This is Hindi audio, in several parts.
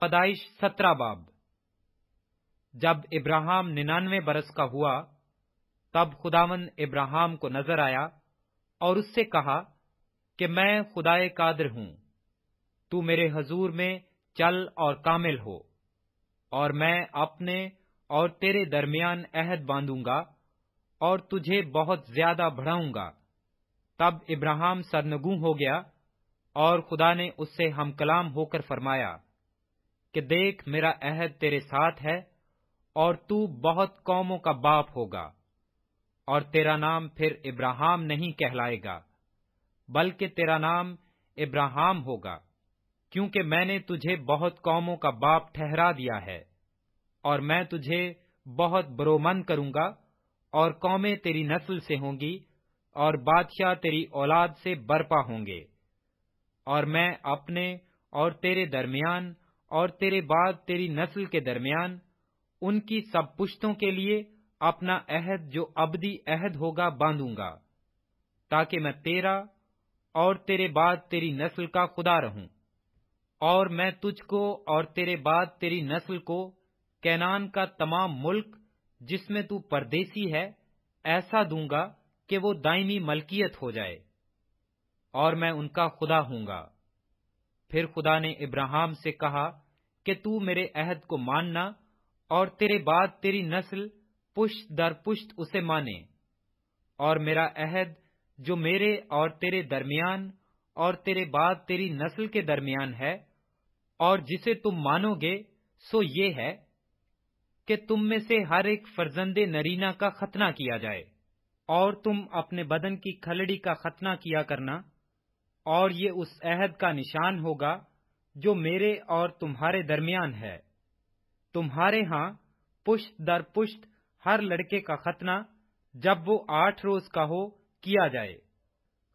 पदाइश सत्रह बाब जब इब्राहिम निन्यानवे बरस का हुआ तब खुदावन इब्राहिम को नजर आया और उससे कहा कि मैं खुदाए कादर हूं तू मेरे हजूर में चल और कामिल हो और मैं अपने और तेरे दरमियान अहद बांधूंगा और तुझे बहुत ज्यादा बढ़ाऊंगा तब इब्राहिम सरनगू हो गया और खुदा ने उससे हम कलाम होकर फरमाया कि देख मेरा अहद तेरे साथ है और तू बहुत कौमों का बाप होगा और तेरा नाम फिर इब्राहिम नहीं कहलाएगा बल्कि तेरा नाम इब्राहिम होगा क्योंकि मैंने तुझे बहुत कौमों का बाप ठहरा दिया है और मैं तुझे बहुत बरोमन करूंगा और कौमें तेरी नस्ल से होंगी और बादशाह तेरी औलाद से बरपा होंगे और मैं अपने और तेरे दरमियान और तेरे बाद तेरी नस्ल के दरमियान उनकी सब पुश्तों के लिए अपना अहद जो अबदी अहद होगा बांधूंगा ताकि मैं तेरा और तेरे बाद तेरी नस्ल का खुदा रहूं और मैं तुझको और तेरे बाद तेरी नस्ल को कैनान का तमाम मुल्क जिसमें तू परदेसी है ऐसा दूंगा कि वो दायमी मलकियत हो जाए और मैं उनका खुदा हूंगा फिर खुदा ने इब्राहिम से कहा कि तू मेरे अहद को मानना और तेरे बाद तेरी नस्ल पुष्ट दर पुष्ट उसे माने और मेरा अहद जो मेरे और तेरे दरमियान और तेरे बाद तेरी नस्ल के दरमियान है और जिसे तुम मानोगे सो ये है कि तुम में से हर एक फर्जंदे नरीना का खतना किया जाए और तुम अपने बदन की खलड़ी का खतना किया करना और ये उस अहद का निशान होगा जो मेरे और तुम्हारे दरमियान है तुम्हारे यहां पुष्ट दर पुष्ट हर लड़के का खतना जब वो आठ रोज का हो किया जाए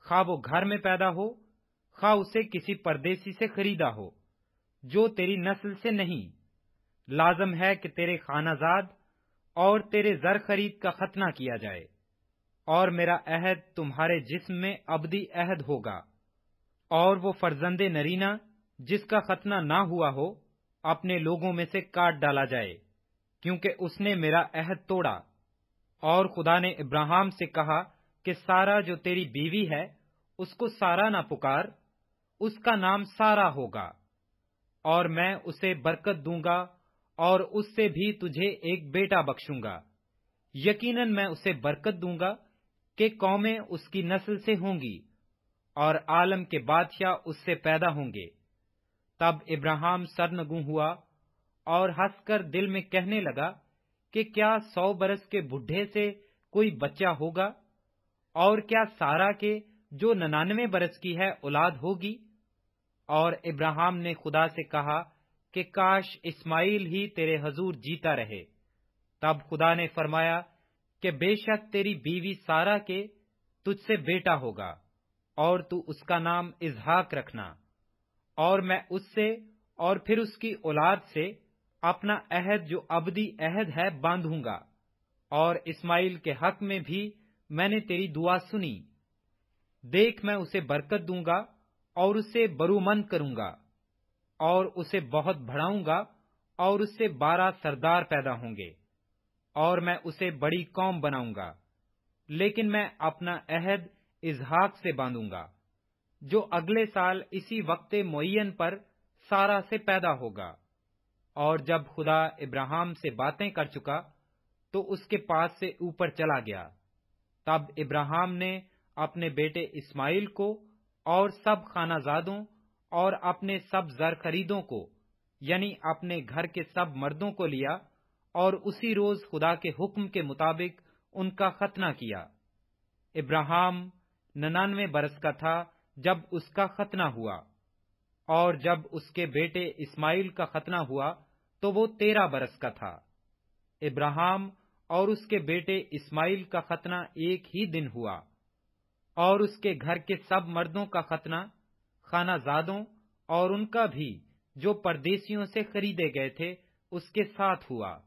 खा वो घर में पैदा हो खा उसे किसी परदेसी से खरीदा हो जो तेरी नस्ल से नहीं लाजम है कि तेरे खानाजाद और तेरे जर खरीद का खतना किया जाए और मेरा अहद तुम्हारे जिस्म में अबदी अहद होगा और वो फर्जंद नरीना जिसका खतना ना हुआ हो अपने लोगों में से काट डाला जाए क्योंकि उसने मेरा अहद तोड़ा और खुदा ने इब्राहिम से कहा कि सारा जो तेरी बीवी है उसको सारा ना पुकार उसका नाम सारा होगा और मैं उसे बरकत दूंगा और उससे भी तुझे एक बेटा बख्शूंगा यकीनन मैं उसे बरकत दूंगा कि कौमें उसकी नस्ल से होंगी और आलम के बादशाह उससे पैदा होंगे तब इब्राहिम सरनगु हुआ और हंसकर दिल में कहने लगा कि क्या सौ बरस के बुढ़े से कोई बच्चा होगा और क्या सारा के जो ननानवे बरस की है औलाद होगी और इब्राहिम ने खुदा से कहा कि काश इस्माइल ही तेरे हजूर जीता रहे तब खुदा ने फरमाया कि बेशक तेरी बीवी सारा के तुझसे बेटा होगा और तू उसका नाम इजहाक रखना और मैं उससे और फिर उसकी औलाद से अपना अहद जो अबदी अहद है बांधूंगा और इस्माइल के हक में भी मैंने तेरी दुआ सुनी देख मैं उसे बरकत दूंगा और उसे बरूमंद करूंगा और उसे बहुत बढ़ाऊंगा और उससे बारह सरदार पैदा होंगे और मैं उसे बड़ी कौम बनाऊंगा लेकिन मैं अपना अहद इजहाक से बांधूंगा जो अगले साल इसी वक्त मोयन पर सारा से पैदा होगा और जब खुदा इब्राहिम से बातें कर चुका तो उसके पास से ऊपर चला गया तब इब्राहिम ने अपने बेटे इस्माइल को और सब खानाजादों और अपने सब जर खरीदों को यानी अपने घर के सब मर्दों को लिया और उसी रोज खुदा के हुक्म के मुताबिक उनका खतना किया इब्राहिम ननानवे बरस का था जब उसका खतना हुआ और जब उसके बेटे इस्माइल का खतना हुआ तो वो तेरह बरस का था इब्राहम और उसके बेटे इस्माइल का खतना एक ही दिन हुआ और उसके घर के सब मर्दों का खतना खानाजादों और उनका भी जो परदेशियों से खरीदे गए थे उसके साथ हुआ